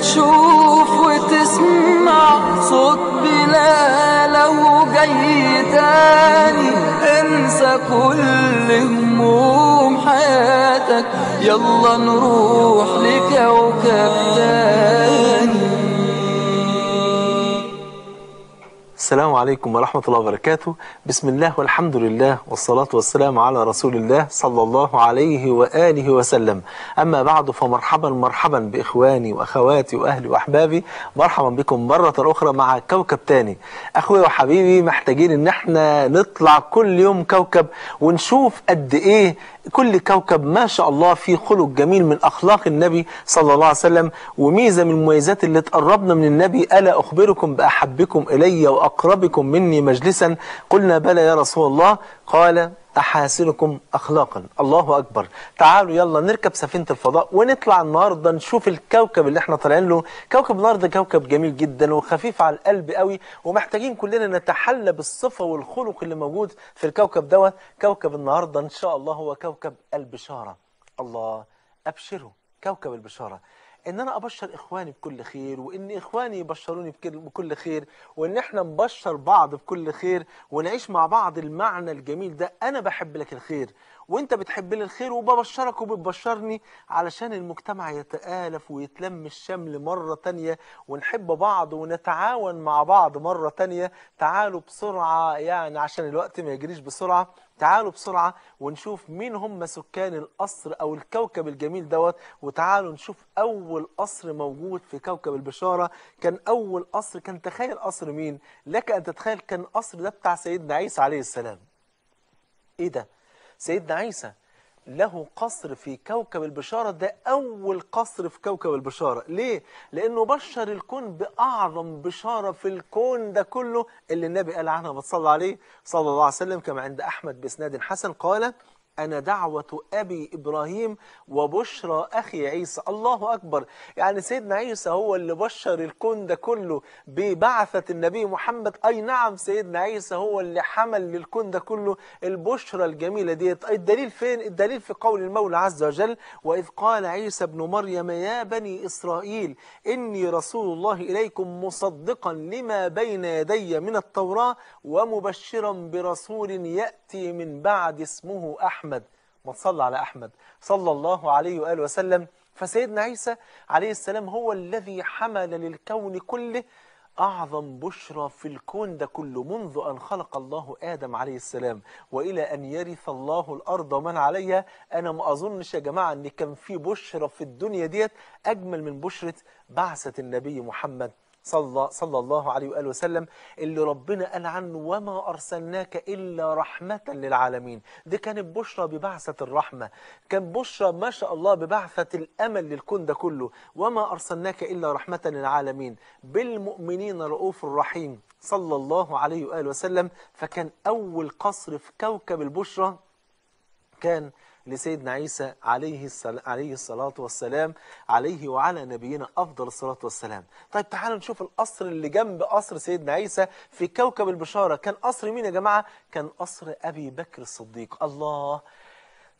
تشوف وتسمع صوت بلال وجاي جاي تاني انسى كل هموم حياتك يلا نروح لكوكب تاني السلام عليكم ورحمة الله وبركاته بسم الله والحمد لله والصلاة والسلام على رسول الله صلى الله عليه وآله وسلم أما بعد فمرحبا مرحبا بإخواني وأخواتي وأهلي وأحبابي مرحبا بكم مرة أخرى مع كوكب تاني أخوي وحبيبي محتاجين إن احنا نطلع كل يوم كوكب ونشوف قد إيه كل كوكب ما شاء الله فيه خلق جميل من أخلاق النبي صلى الله عليه وسلم وميزة من المميزات اللي تقربنا من النبي ألا أخبركم بأحبكم إلي وأقربكم أقربكم مني مجلسا قلنا بلى يا رسول الله قال أحاسنكم أخلاقا الله أكبر تعالوا يلا نركب سفينة الفضاء ونطلع النهاردة نشوف الكوكب اللي احنا طالعين له كوكب النهاردة كوكب جميل جدا وخفيف على القلب قوي ومحتاجين كلنا نتحلى بالصفة والخلق اللي موجود في الكوكب دوت كوكب النهاردة إن شاء الله هو كوكب البشارة الله أبشروا كوكب البشارة ان انا ابشر اخواني بكل خير وان اخواني يبشروني بكل خير وان احنا نبشر بعض بكل خير ونعيش مع بعض المعنى الجميل ده انا بحب لك الخير وانت بتحب لي الخير وببشرك وبتبشرني علشان المجتمع يتآلف ويتلم الشمل مرة تانية ونحب بعض ونتعاون مع بعض مرة تانية تعالوا بسرعة يعني عشان الوقت ما يجريش بسرعة تعالوا بسرعة ونشوف مين هم سكان القصر أو الكوكب الجميل دوت وتعالوا نشوف أول قصر موجود في كوكب البشارة كان أول قصر كان تخيل قصر مين؟ لك أن تتخيل كان القصر ده بتاع سيدنا عيسى عليه السلام إيه ده؟ سيدنا عيسى له قصر في كوكب البشارة ده أول قصر في كوكب البشارة ليه؟ لأنه بشر الكون بأعظم بشارة في الكون ده كله اللي النبي قال عنها بتصلى عليه صلى الله عليه وسلم كما عند أحمد بإسناد حسن قال أنا دعوة أبي إبراهيم وبشرى أخي عيسى الله أكبر يعني سيدنا عيسى هو اللي بشر الكون ده كله ببعثة النبي محمد أي نعم سيدنا عيسى هو اللي حمل للكون ده كله البشرى الجميلة ديت الدليل فين؟ الدليل في قول المولى عز وجل وإذ قال عيسى ابن مريم يا بني إسرائيل إني رسول الله إليكم مصدقا لما بين يدي من التوراة ومبشرا برسول يأتي من بعد اسمه أحمد أحمد ما تصلى على أحمد صلى الله عليه وآله وسلم فسيدنا عيسى عليه السلام هو الذي حمل للكون كله أعظم بشرى في الكون ده كله منذ أن خلق الله آدم عليه السلام وإلى أن يرث الله الأرض ومن عليها أنا ما أظنش يا جماعة أن كان في بشرى في الدنيا ديت أجمل من بشرة بعثة النبي محمد صلى, صلى الله عليه وآله وسلم اللي ربنا قال عنه وما أرسلناك إلا رحمة للعالمين دي كانت بشرى ببعثة الرحمة كان بشرى ما شاء الله ببعثة الأمل للكون ده كله وما أرسلناك إلا رحمة للعالمين بالمؤمنين رؤوف الرحيم صلى الله عليه وآله وسلم فكان أول قصر في كوكب البشرى كان لسيدنا عيسى عليه عليه الصلاة والسلام عليه وعلى نبينا أفضل الصلاة والسلام طيب تعالوا نشوف القصر اللي جنب قصر سيدنا عيسى في كوكب البشارة كان قصر مين يا جماعة كان قصر أبي بكر الصديق الله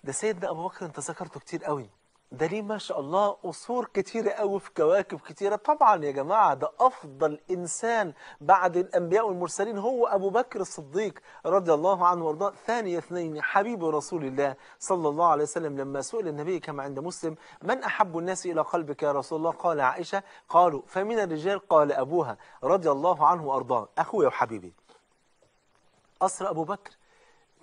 ده سيدنا أبو بكر انت ذكرته كتير قوي ده ليه ما شاء الله قصور كتيرة قوي في كواكب كتيرة طبعا يا جماعة ده أفضل إنسان بعد الأنبياء والمرسلين هو أبو بكر الصديق رضي الله عنه وارضاه ثاني اثنين حبيب رسول الله صلى الله عليه وسلم لما سئل النبي كما عند مسلم من أحب الناس إلى قلبك يا رسول الله قال عائشة قالوا فمن الرجال قال أبوها رضي الله عنه وارضاه أخويا وحبيبي أسر أبو بكر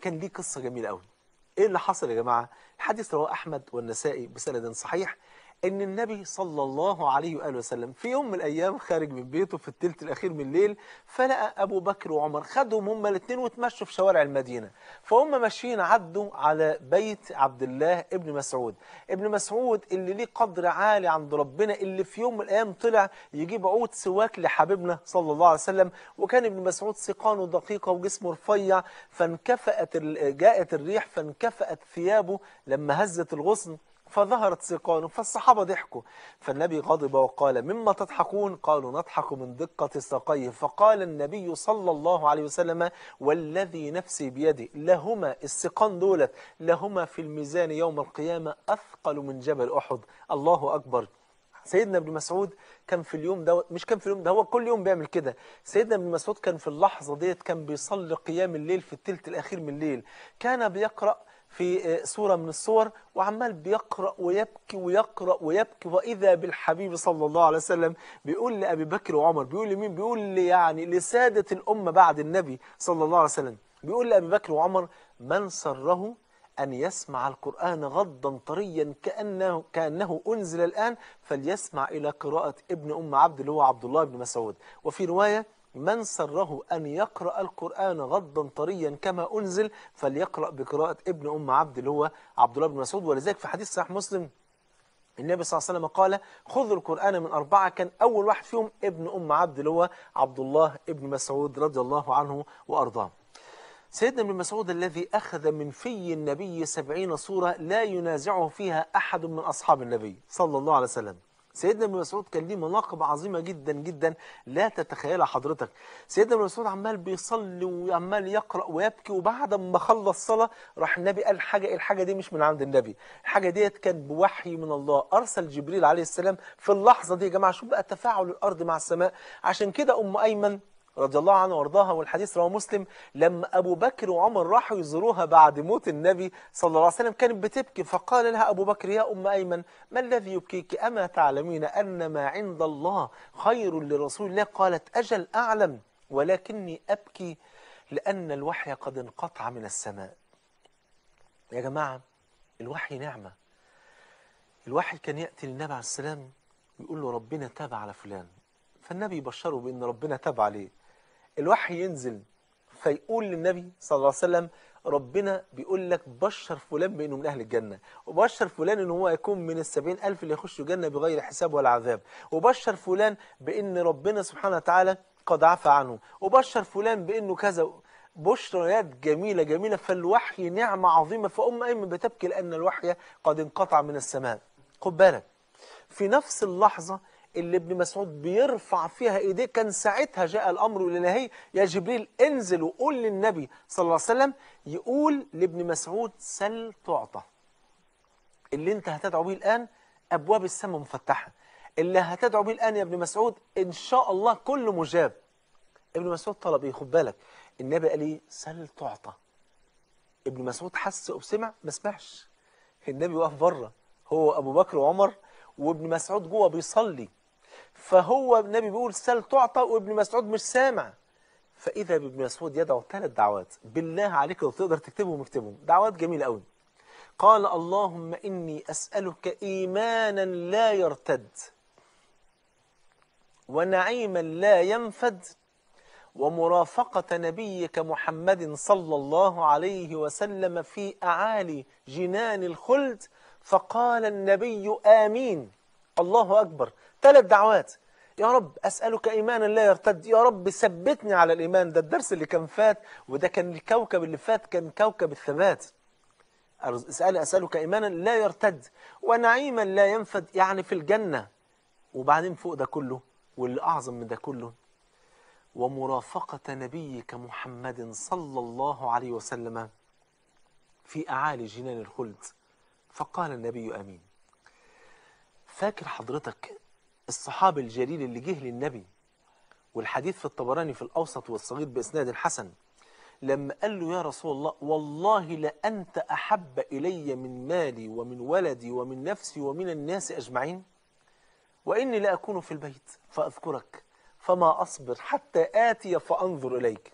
كان ليه قصة جميلة قوي ايه اللي حصل يا جماعه الحديث رواه احمد والنسائي بسند صحيح ان النبي صلى الله عليه وآله وسلم في يوم من الايام خارج من بيته في الثلث الاخير من الليل فلقى ابو بكر وعمر خدهم هما الاثنين وتمشوا في شوارع المدينة فهم ماشيين عدوا على بيت عبد الله ابن مسعود ابن مسعود اللي ليه قدر عالي عند ربنا اللي في يوم من الايام طلع يجيب عود سواك لحبيبنا صلى الله عليه وسلم وكان ابن مسعود سقانه دقيقة وجسمه رفيع فانكفأت جاءت الريح فانكفأت ثيابه لما هزت الغصن فظهرت سيقان فالصحابة ضحكوا فالنبي غضب وقال مما تضحكون قالوا نضحك من دقة ساقيه فقال النبي صلى الله عليه وسلم والذي نفسي بيدي لهما السيقان دولت لهما في الميزان يوم القيامة أثقل من جبل أحد الله أكبر سيدنا ابن مسعود كان في اليوم ده مش كان في اليوم ده هو كل يوم بيعمل كده سيدنا ابن مسعود كان في اللحظة ديت كان بيصلي قيام الليل في الثلث الأخير من الليل كان بيقرأ في صورة آه، من الصور وعمال بيقرأ ويبكي ويقرأ ويبكي وإذا بالحبيب صلى الله عليه وسلم بيقول لأبي بكر وعمر بيقول لمين بيقول لي يعني لسادة الأمة بعد النبي صلى الله عليه وسلم بيقول لأبي بكر وعمر من سره أن يسمع القرآن غضا طريا كأنه, كأنه أنزل الآن فليسمع إلى قراءة ابن أم عبد اللي هو عبد الله بن مسعود وفي رواية من سره أن يقرأ القرآن غضا طريا كما أنزل فليقرأ بقراءة ابن أم عبد اللي هو عبد الله بن مسعود ولذلك في حديث صحيح مسلم النبي صلى الله عليه وسلم قال خذوا القرآن من أربعة كان أول واحد فيهم ابن أم عبد اللي هو عبد الله بن مسعود رضي الله عنه وأرضاه سيدنا ابن مسعود الذي أخذ من في النبي سبعين صورة لا ينازعه فيها أحد من أصحاب النبي صلى الله عليه وسلم سيدنا ابن مسعود كان ليه مناقب عظيمة جدا جدا لا تتخيلها حضرتك سيدنا ابن مسعود عمال بيصلي وعمال يقرأ ويبكي وبعد ما خلص صلاة راح النبي قال حاجة إيه الحاجة دي مش من عند النبي الحاجة ديت كان بوحي من الله أرسل جبريل عليه السلام في اللحظة دي يا جماعة شوف بقى تفاعل الأرض مع السماء عشان كده أم أيمن رضي الله عنه وارضاها والحديث رواه مسلم لما أبو بكر وعمر راحوا يزوروها بعد موت النبي صلى الله عليه وسلم كانت بتبكي فقال لها أبو بكر يا أم أيمن ما الذي يبكيك أما تعلمين أن ما عند الله خير لرسول الله قالت أجل أعلم ولكني أبكي لأن الوحي قد انقطع من السماء يا جماعة الوحي نعمة الوحي كان يأتي للنبي عليه السلام ويقول له ربنا تاب على فلان فالنبي يبشره بأن ربنا تاب عليه الوحي ينزل فيقول للنبي صلى الله عليه وسلم ربنا بيقول لك بشر فلان بأنه من أهل الجنة وبشر فلان ان هو يكون من السبعين ألف اللي يخشوا الجنه بغير حساب ولا عذاب وبشر فلان بأن ربنا سبحانه وتعالى قد عفى عنه وبشر فلان بأنه كذا بشريات جميلة جميلة فالوحي نعمة عظيمة فأم أيمن بتبكي لأن الوحي قد انقطع من السماء خد بالك في نفس اللحظة اللي ابن مسعود بيرفع فيها ايديه كان ساعتها جاء الامر الالهي يا جبريل انزل وقول للنبي صلى الله عليه وسلم يقول لابن مسعود سل تعطى اللي انت هتدعو به الان ابواب السماء مفتحه اللي هتدعو به الان يا ابن مسعود ان شاء الله كله مجاب ابن مسعود طلب ايه خد بالك النبي قال ايه سل تعطى ابن مسعود حس وسمع ما سمعش النبي واقف بره هو ابو بكر وعمر وابن مسعود جوه بيصلي فهو النبي بيقول سل تعطى وابن مسعود مش سامع فإذا بابن مسعود يدعو ثلاث دعوات بالله عليك لو تقدر تكتبهم اكتبهم دعوات جميلة قوي قال اللهم إني أسألك إيمانا لا يرتد ونعيما لا ينفد ومرافقة نبيك محمد صلى الله عليه وسلم في أعالي جنان الخلد فقال النبي آمين الله أكبر ثلاث دعوات يا رب أسألك إيمانا لا يرتد يا رب ثبتني على الإيمان ده الدرس اللي كان فات وده كان الكوكب اللي فات كان كوكب الثبات أسأل أسألك إيمانا لا يرتد ونعيما لا ينفد يعني في الجنة وبعدين فوق ده كله واللي أعظم من ده كله ومرافقة نبيك محمد صلى الله عليه وسلم في أعالي جنان الخلد فقال النبي أمين فاكر حضرتك الصحابي الجليل اللي جه للنبي والحديث في الطبراني في الأوسط والصغير بإسناد الحسن لما قال له يا رسول الله والله لأنت أحب إلي من مالي ومن ولدي ومن نفسي ومن الناس أجمعين وإني لأكون في البيت فأذكرك فما أصبر حتى آتي فأنظر إليك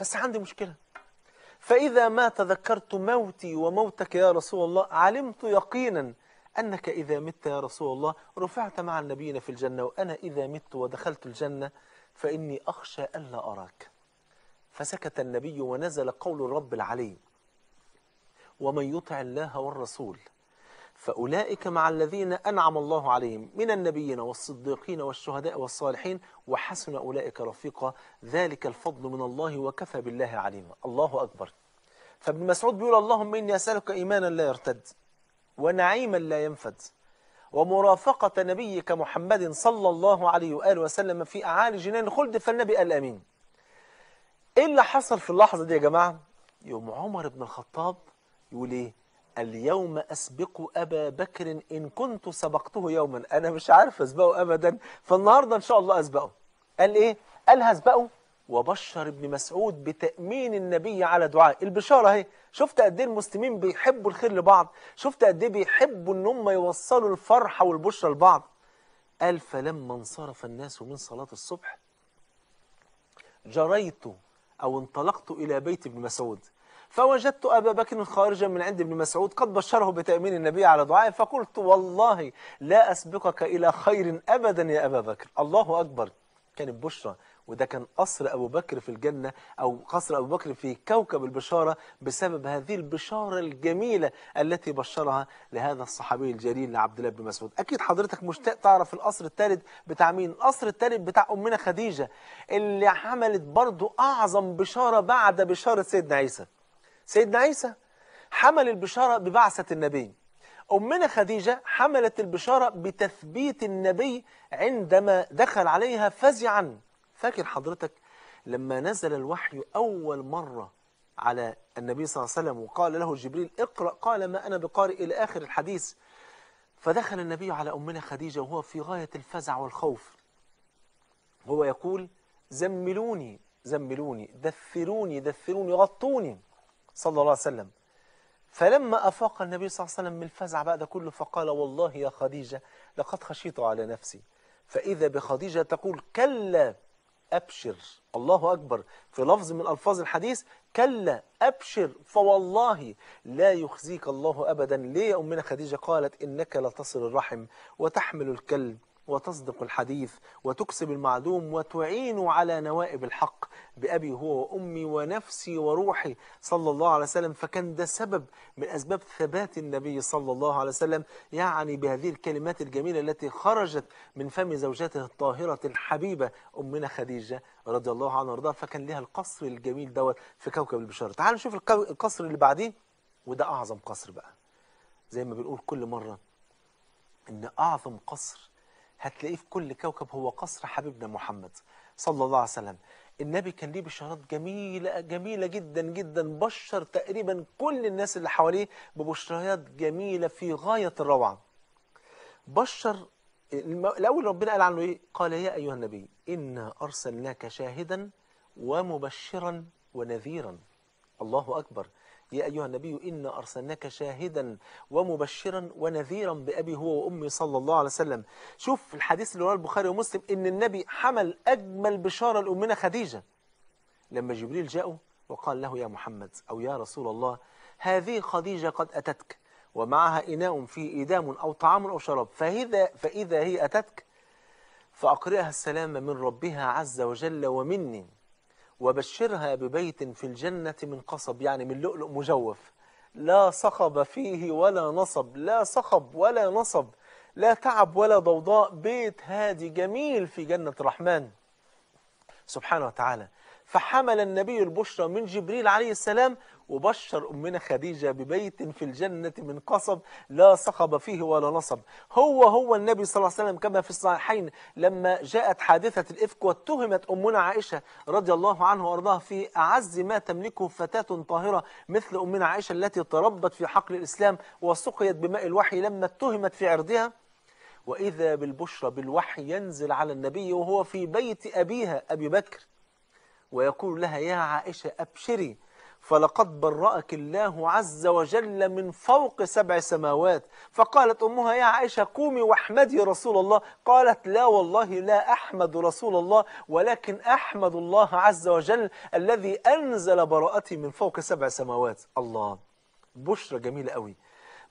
بس عندي مشكلة فإذا ما تذكرت موتي وموتك يا رسول الله علمت يقينا أنك إذا مت يا رسول الله رفعت مع النبيين في الجنة وأنا إذا مت ودخلت الجنة فإني أخشى ألا أراك فسكت النبي ونزل قول الرب العلي ومن يطع الله والرسول فأولئك مع الذين أنعم الله عليهم من النبيين والصديقين والشهداء والصالحين وحسن أولئك رفيقا ذلك الفضل من الله وكفى بالله عليما الله أكبر فابن مسعود بيقول اللهم إني أسألك إيمانا لا يرتد ونعيما لا ينفد ومرافقة نبيك محمد صلى الله عليه وآله وسلم في أعالي جنان الخلد فالنبي قال أمين إيه اللي حصل في اللحظة دي يا جماعة يوم عمر بن الخطاب يقول إيه اليوم أسبق أبا بكر إن كنت سبقته يوما أنا مش عارف أسبقه أبدا فالنهاردة إن شاء الله أسبقه قال إيه قال هسبقه وبشر ابن مسعود بتأمين النبي على دعائه البشارة اهي شفت قد ايه المسلمين بيحبوا الخير لبعض شفت قد ايه بيحبوا ان هم يوصلوا الفرحة والبشرى لبعض قال فلما انصرف الناس من صلاة الصبح جريت أو انطلقت إلى بيت ابن مسعود فوجدت أبا بكر خارجا من عند ابن مسعود قد بشره بتأمين النبي على دعائه فقلت والله لا أسبقك إلى خير أبدا يا أبا بكر الله أكبر كانت بشرى وده كان قصر أبو بكر في الجنة أو قصر أبو بكر في كوكب البشارة بسبب هذه البشارة الجميلة التي بشرها لهذا الصحابي الجليل لعبد الله بن مسعود أكيد حضرتك مشتاق تعرف القصر الثالث بتاع مين القصر الثالث بتاع أمنا خديجة اللي عملت برضو أعظم بشارة بعد بشارة سيدنا عيسى سيدنا عيسى حمل البشارة ببعثة النبي أمنا خديجة حملت البشارة بتثبيت النبي عندما دخل عليها فزعا فاكر حضرتك لما نزل الوحي أول مرة على النبي صلى الله عليه وسلم وقال له جبريل اقرأ قال ما أنا بقارئ إلى آخر الحديث فدخل النبي على أمنا خديجة وهو في غاية الفزع والخوف هو يقول زملوني زملوني دثروني دثروني غطوني صلى الله عليه وسلم فلما أفاق النبي صلى الله عليه وسلم من الفزع بعد كله فقال والله يا خديجة لقد خشيت على نفسي فإذا بخديجة تقول كلا أبشر الله أكبر في لفظ من ألفاظ الحديث كلا أبشر فوالله لا يخزيك الله أبدا ليه أمنا خديجة قالت إنك لتصل الرحم وتحمل الكلب وتصدق الحديث وتكسب المعدوم وتعين على نوائب الحق بأبي هو وأمي ونفسي وروحي صلى الله عليه وسلم فكان ده سبب من أسباب ثبات النبي صلى الله عليه وسلم يعني بهذه الكلمات الجميلة التي خرجت من فم زوجته الطاهرة الحبيبة أمنا خديجة رضي الله عنها وارضاها فكان لها القصر الجميل دوت في كوكب البشارة تعالوا نشوف القصر اللي بعديه وده أعظم قصر بقى زي ما بنقول كل مرة إن أعظم قصر هتلاقيه في كل كوكب هو قصر حبيبنا محمد صلى الله عليه وسلم النبي كان ليه بشارات جميلة جميلة جدا جدا بشر تقريبا كل الناس اللي حواليه ببشريات جميلة في غاية الروعة بشر الأول ربنا قال عنه إيه؟ قال يا أيها النبي إنا أرسلناك شاهدا ومبشرا ونذيرا الله أكبر يا أيها النبي إنا أرسلناك شاهدا ومبشرا ونذيرا بأبي هو وأمي صلى الله عليه وسلم شوف الحديث اللي رواه البخاري ومسلم إن النبي حمل أجمل بشارة لأمنا خديجة لما جبريل جاءه وقال له يا محمد أو يا رسول الله هذه خديجة قد أتتك ومعها إناء فيه إيدام أو طعام أو شراب فإذا, فإذا هي أتتك فأقرئها السلام من ربها عز وجل ومني وبشرها ببيت في الجنة من قصب يعني من لؤلؤ مجوف لا صخب فيه ولا نصب لا صخب ولا نصب لا تعب ولا ضوضاء بيت هادي جميل في جنة الرحمن سبحانه وتعالى فحمل النبي البشرى من جبريل عليه السلام وبشر أمنا خديجة ببيت في الجنة من قصب لا صخب فيه ولا نصب هو هو النبي صلى الله عليه وسلم كما في الصحيحين لما جاءت حادثة الإفك واتهمت أمنا عائشة رضي الله عنها وأرضاها في أعز ما تملكه فتاة طاهرة مثل أمنا عائشة التي تربت في حقل الإسلام وسقيت بماء الوحي لما اتهمت في عرضها وإذا بالبشرى بالوحي ينزل على النبي وهو في بيت أبيها أبي بكر ويقول لها يا عائشة أبشري فلقد برأك الله عز وجل من فوق سبع سماوات فقالت أمها يا عائشة قومي واحمدي رسول الله قالت لا والله لا أحمد رسول الله ولكن أحمد الله عز وجل الذي أنزل براءتي من فوق سبع سماوات الله بشرة جميلة قوي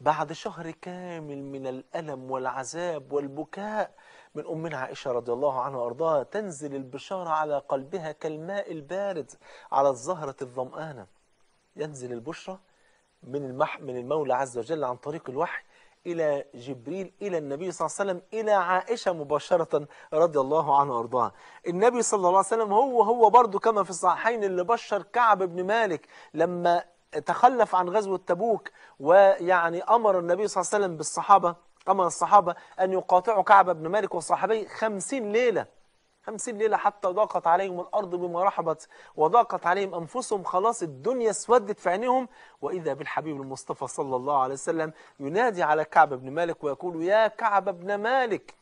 بعد شهر كامل من الألم والعذاب والبكاء من أمنا عائشة رضي الله عنها وأرضاها تنزل البشارة على قلبها كالماء البارد على الزهرة الظمآنة ينزل البشرى من المح من المولى عز وجل عن طريق الوحي إلى جبريل إلى النبي صلى الله عليه وسلم إلى عائشة مباشرة رضي الله عنها وارضاها النبي صلى الله عليه وسلم هو هو برضه كما في الصحيحين اللي بشر كعب بن مالك لما تخلف عن غزوة تبوك ويعني أمر النبي صلى الله عليه وسلم بالصحابة أمر الصحابة أن يقاطعوا كعب بن مالك وصحابيه خمسين ليلة خمسين ليلة حتى ضاقت عليهم الأرض بما رحبت وضاقت عليهم أنفسهم خلاص الدنيا اسودت في عينيهم وإذا بالحبيب المصطفى صلى الله عليه وسلم ينادي على كعب بن مالك ويقول يا كعب بن مالك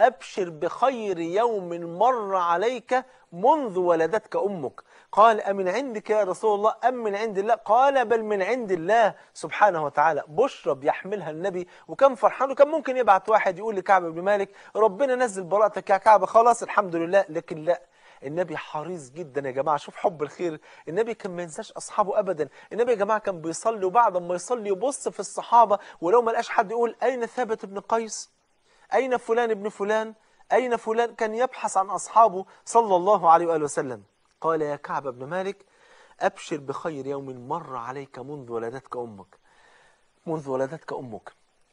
أبشر بخير يوم مر عليك منذ ولدتك أمك قال أمن عندك يا رسول الله أم من عند الله قال بل من عند الله سبحانه وتعالى بشرى بيحملها النبي وكان فرحان وكان ممكن يبعت واحد يقول لكعب بن مالك ربنا نزل براءتك يا كعب خلاص الحمد لله لكن لا النبي حريص جدا يا جماعة شوف حب الخير النبي كان ما ينساش أصحابه أبدا النبي يا جماعة كان بيصلي وبعد ما يصلي يبص في الصحابة ولو ما لقاش حد يقول أين ثابت بن قيس أين فلان ابن فلان أين فلان كان يبحث عن أصحابه صلى الله عليه وآله وسلم قال يا كعب بن مالك أبشر بخير يوم مر عليك منذ ولدتك أمك منذ ولدتك أمك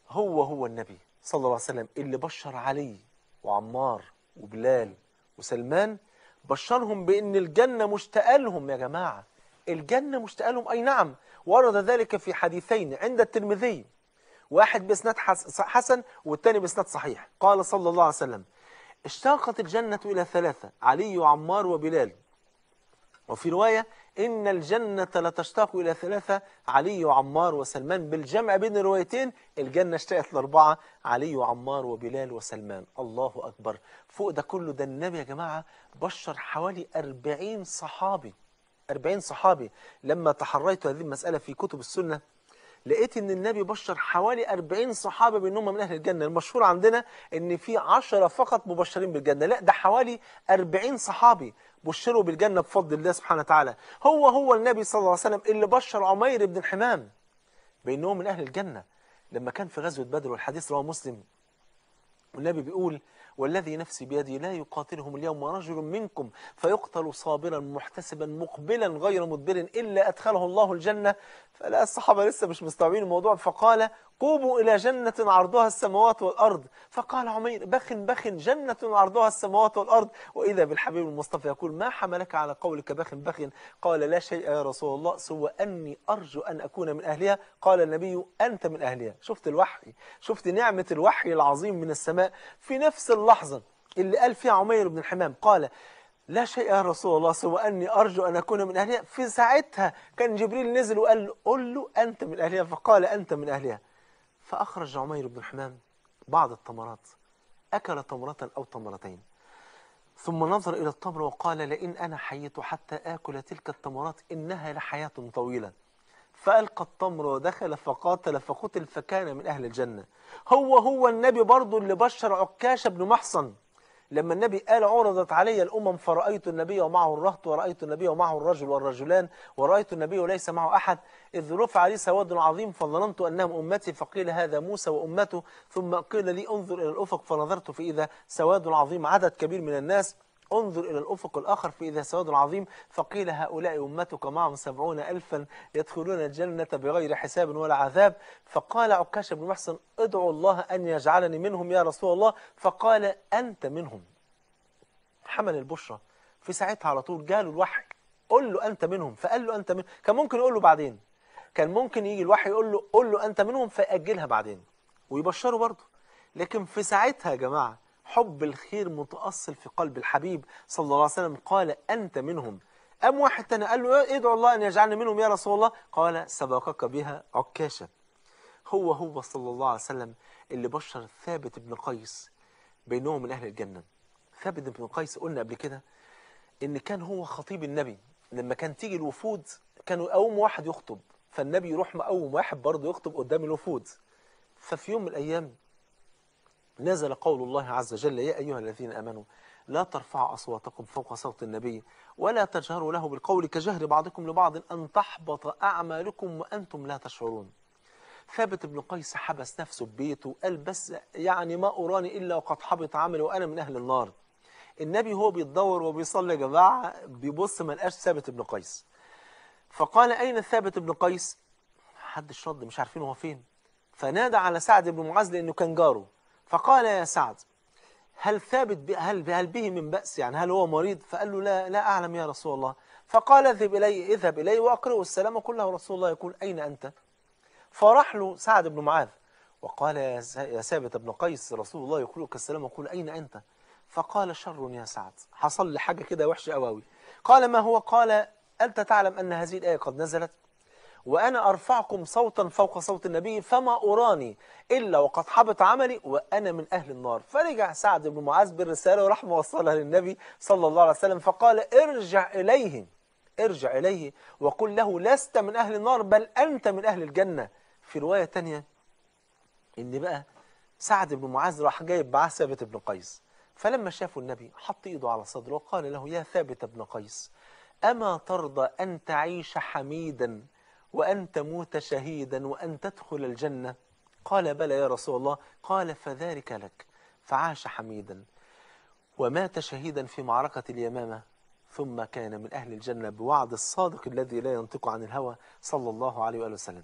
هو هو النبي صلى الله عليه وسلم اللي بشر علي وعمار وبلال وسلمان بشرهم بأن الجنة مشتاقة لهم يا جماعة الجنة مشتاقة لهم أي نعم ورد ذلك في حديثين عند الترمذي واحد بإسناد حسن والثاني بإسناد صحيح قال صلى الله عليه وسلم اشتاقت الجنة إلى ثلاثة علي وعمار وبلال وفي رواية إن الجنة لتشتاق إلى ثلاثة علي وعمار وسلمان بالجمع بين الروايتين الجنة اشتاقت لأربعة علي وعمار وبلال وسلمان الله أكبر فوق ده كله ده النبي يا جماعة بشر حوالي أربعين صحابي أربعين صحابي لما تحريت هذه المسألة في كتب السنة لقيت ان النبي بشر حوالي 40 صحابه بانهم من اهل الجنه المشهور عندنا ان في 10 فقط مبشرين بالجنه لا ده حوالي 40 صحابي بشروا بالجنه بفضل الله سبحانه وتعالى هو هو النبي صلى الله عليه وسلم اللي بشر عمير بن حمام بانهم من اهل الجنه لما كان في غزوه بدر والحديث رواه مسلم والنبي بيقول والذي نفسي بيدي لا يقاتلهم اليوم رجل منكم فيقتل صابرا محتسبا مقبلا غير مدبر إلا أدخله الله الجنة فلا الصحابة لسه مش مستوعبين الموضوع فقال قوموا إلى جنة عرضها السماوات والأرض فقال عمير بخ بخ جنة عرضها السماوات والأرض وإذا بالحبيب المصطفى يقول ما حملك على قولك بخ بخ قال لا شيء يا رسول الله سوى أني أرجو أن أكون من أهلها قال النبي أنت من أهلها شفت الوحي شفت نعمة الوحي العظيم من السماء في نفس اللحظة اللي قال فيها عمير بن الحمام قال لا شيء يا رسول الله سوى أني أرجو أن أكون من أهلها في ساعتها كان جبريل نزل وقال له قل له أنت من أهلها فقال أنت من أهلها فأخرج عمير بن حمام بعض التمرات أكل تمرة أو تمرتين ثم نظر إلى التمر وقال لئن أنا حييت حتى آكل تلك التمرات إنها لحياة طويلة فألقى التمر ودخل فقاتل فقتل فكان من أهل الجنة هو هو النبي برضه اللي بشر عكاشة بن محصن لما النبي قال عرضت علي الأمم فرأيت النبي ومعه الرهط ورأيت النبي ومعه الرجل والرجلان ورأيت النبي وليس معه أحد إذ رفع لي سواد عظيم فظننت أنهم أمتي فقيل هذا موسى وأمته ثم قيل لي انظر إلى الأفق فنظرت فإذا سواد عظيم عدد كبير من الناس انظر إلى الأفق الآخر فإذا سواد عظيم فقيل هؤلاء أمتك معهم سبعون ألفا يدخلون الجنة بغير حساب ولا عذاب فقال عكاشة بن محسن ادعو الله أن يجعلني منهم يا رسول الله فقال أنت منهم حمل البشرة في ساعتها على طول جاله الوحي قل له أنت منهم فقال له أنت منهم كان ممكن يقول له بعدين كان ممكن يجي الوحي يقول له قل له أنت منهم فيأجلها بعدين ويبشره برضه لكن في ساعتها يا جماعة حب الخير متأصل في قلب الحبيب صلى الله عليه وسلم قال أنت منهم أم واحد تاني قال له إيه، ادعو الله أن يجعلني منهم يا رسول الله قال سبقك بها عكاشة هو هو صلى الله عليه وسلم اللي بشر ثابت بن قيس بينهم من أهل الجنة ثابت بن قيس قلنا قبل كده إن كان هو خطيب النبي لما كان تيجي الوفود كانوا يقوموا واحد يخطب فالنبي يروح مقوم واحد برضه يخطب قدام الوفود ففي يوم من الأيام نزل قول الله عز وجل يا أيها الذين أمنوا لا ترفعوا أصواتكم فوق صوت النبي ولا تجهروا له بالقول كجهر بعضكم لبعض أن تحبط أعمالكم وأنتم لا تشعرون ثابت بن قيس حبس نفسه ببيته قال بس يعني ما أراني إلا وقد حبط عملي وأنا من أهل النار النبي هو بيتدور وبيصلي يا جماعة بيبص ما لقاش ثابت بن قيس فقال أين ثابت بن قيس حدش رد مش عارفين هو فين فنادى على سعد بن معاذ لأنه كان جاره فقال يا سعد هل ثابت هل هل به من بأس يعني هل هو مريض فقال له لا لا أعلم يا رسول الله فقال اذهب إلي اذهب إلي وأقرئه السلام كله رسول الله يقول أين أنت فراح له سعد بن معاذ وقال يا ثابت بن قيس رسول الله يقولك السلام ويقول أين أنت فقال شر يا سعد حصل لي حاجة كده وحشة قوي قال ما هو قال أنت تعلم أن هذه الآية قد نزلت وأنا أرفعكم صوتا فوق صوت النبي فما أراني إلا وقد حبط عملي وأنا من أهل النار فرجع سعد بن معاذ بالرسالة وراح موصلها للنبي صلى الله عليه وسلم فقال ارجع إليه ارجع إليه وقل له لست من أهل النار بل أنت من أهل الجنة في رواية تانية إن بقى سعد بن معاذ راح جايب معاه ثابت بن قيس فلما شافه النبي حط إيده على صدره وقال له يا ثابت بن قيس أما ترضى أن تعيش حميدا وأن تموت شهيدا وأن تدخل الجنة قال بلى يا رسول الله قال فذلك لك فعاش حميدا ومات شهيدا في معركة اليمامة ثم كان من أهل الجنة بوعد الصادق الذي لا ينطق عن الهوى صلى الله عليه وآله وسلم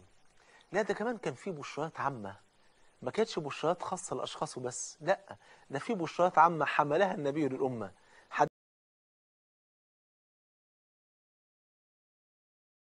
لا ده كمان كان في بشرات عامة ما كانتش بشرات خاصة للأشخاص وبس لا ده في بشرات عامة حملها النبي للأمة